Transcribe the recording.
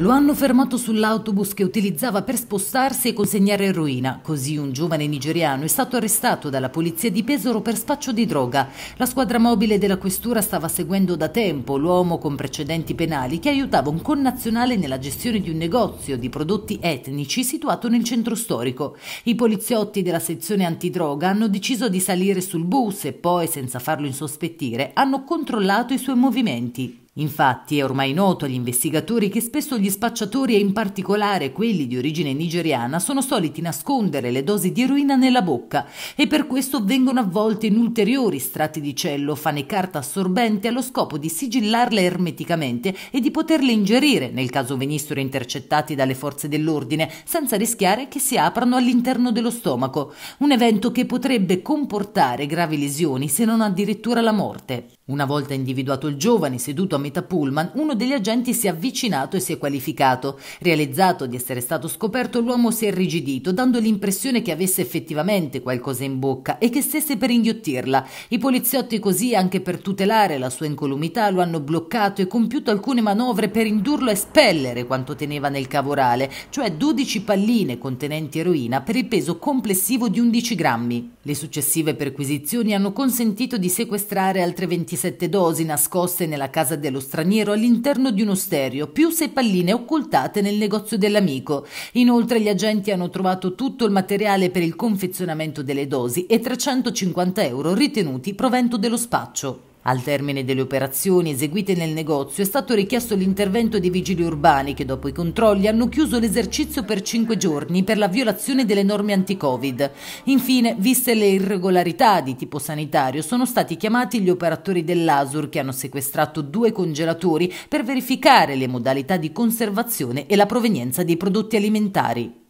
Lo hanno fermato sull'autobus che utilizzava per spostarsi e consegnare eroina. Così un giovane nigeriano è stato arrestato dalla polizia di Pesaro per spaccio di droga. La squadra mobile della questura stava seguendo da tempo l'uomo con precedenti penali che aiutava un connazionale nella gestione di un negozio di prodotti etnici situato nel centro storico. I poliziotti della sezione antidroga hanno deciso di salire sul bus e poi, senza farlo insospettire, hanno controllato i suoi movimenti. Infatti è ormai noto agli investigatori che spesso gli spacciatori e in particolare quelli di origine nigeriana sono soliti nascondere le dosi di eroina nella bocca e per questo vengono avvolte in ulteriori strati di cello, fane carta assorbente allo scopo di sigillarle ermeticamente e di poterle ingerire nel caso venissero intercettati dalle forze dell'ordine senza rischiare che si aprano all'interno dello stomaco, un evento che potrebbe comportare gravi lesioni se non addirittura la morte. Una volta individuato il giovane seduto a metà pullman, uno degli agenti si è avvicinato e si è qualificato. Realizzato di essere stato scoperto, l'uomo si è irrigidito, dando l'impressione che avesse effettivamente qualcosa in bocca e che stesse per inghiottirla. I poliziotti così, anche per tutelare la sua incolumità, lo hanno bloccato e compiuto alcune manovre per indurlo a espellere quanto teneva nel cavorale, cioè 12 palline contenenti eroina per il peso complessivo di 11 grammi. Le successive perquisizioni hanno consentito di sequestrare altre 27 dosi nascoste nella casa dello lo straniero all'interno di uno stereo, più sei palline occultate nel negozio dell'amico. Inoltre gli agenti hanno trovato tutto il materiale per il confezionamento delle dosi e 350 euro ritenuti provento dello spaccio. Al termine delle operazioni eseguite nel negozio è stato richiesto l'intervento dei vigili urbani che dopo i controlli hanno chiuso l'esercizio per cinque giorni per la violazione delle norme anti-Covid. Infine, viste le irregolarità di tipo sanitario, sono stati chiamati gli operatori dell'ASUR che hanno sequestrato due congelatori per verificare le modalità di conservazione e la provenienza dei prodotti alimentari.